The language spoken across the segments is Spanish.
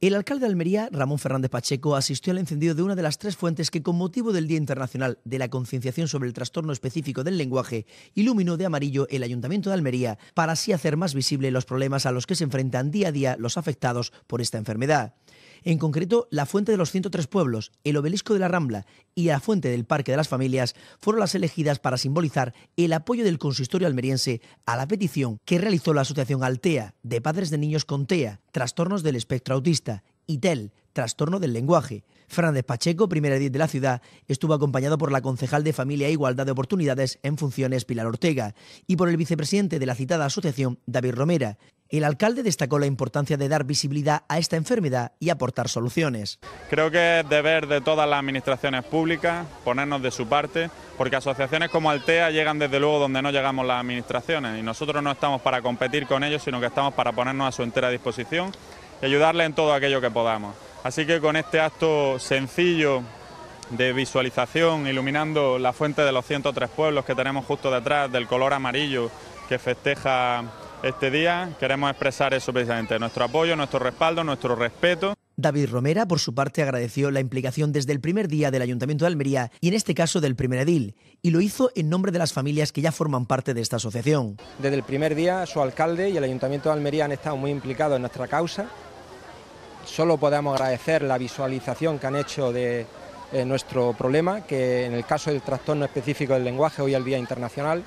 El alcalde de Almería, Ramón Fernández Pacheco, asistió al encendido de una de las tres fuentes que, con motivo del Día Internacional de la Concienciación sobre el Trastorno Específico del Lenguaje, iluminó de amarillo el Ayuntamiento de Almería para así hacer más visible los problemas a los que se enfrentan día a día los afectados por esta enfermedad. En concreto, la Fuente de los 103 Pueblos, el Obelisco de la Rambla y la Fuente del Parque de las Familias fueron las elegidas para simbolizar el apoyo del consistorio almeriense a la petición que realizó la Asociación Altea de Padres de Niños con TEA, Trastornos del Espectro Autista, y TEL, Trastorno del Lenguaje. Fernández Pacheco, primera edil de la ciudad, estuvo acompañado por la concejal de Familia e Igualdad de Oportunidades en funciones Pilar Ortega y por el vicepresidente de la citada asociación, David Romera, el alcalde destacó la importancia de dar visibilidad a esta enfermedad y aportar soluciones. Creo que es deber de todas las administraciones públicas ponernos de su parte, porque asociaciones como Altea llegan desde luego donde no llegamos las administraciones y nosotros no estamos para competir con ellos, sino que estamos para ponernos a su entera disposición y ayudarle en todo aquello que podamos. Así que con este acto sencillo de visualización, iluminando la fuente de los 103 pueblos que tenemos justo detrás, del color amarillo que festeja este día queremos expresar eso precisamente, nuestro apoyo, nuestro respaldo, nuestro respeto. David Romera, por su parte, agradeció la implicación desde el primer día del Ayuntamiento de Almería y en este caso del primer edil, y lo hizo en nombre de las familias que ya forman parte de esta asociación. Desde el primer día, su alcalde y el Ayuntamiento de Almería han estado muy implicados en nuestra causa. Solo podemos agradecer la visualización que han hecho de eh, nuestro problema, que en el caso del trastorno específico del lenguaje, hoy al Día Internacional,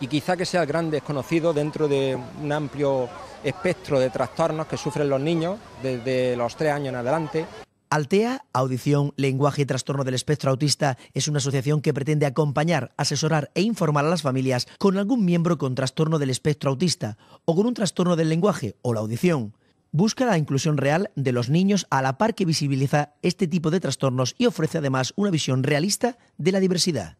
y quizá que sea el gran desconocido dentro de un amplio espectro de trastornos que sufren los niños desde los tres años en adelante. Altea, Audición, Lenguaje y Trastorno del Espectro Autista es una asociación que pretende acompañar, asesorar e informar a las familias con algún miembro con trastorno del espectro autista o con un trastorno del lenguaje o la audición. Busca la inclusión real de los niños a la par que visibiliza este tipo de trastornos y ofrece además una visión realista de la diversidad.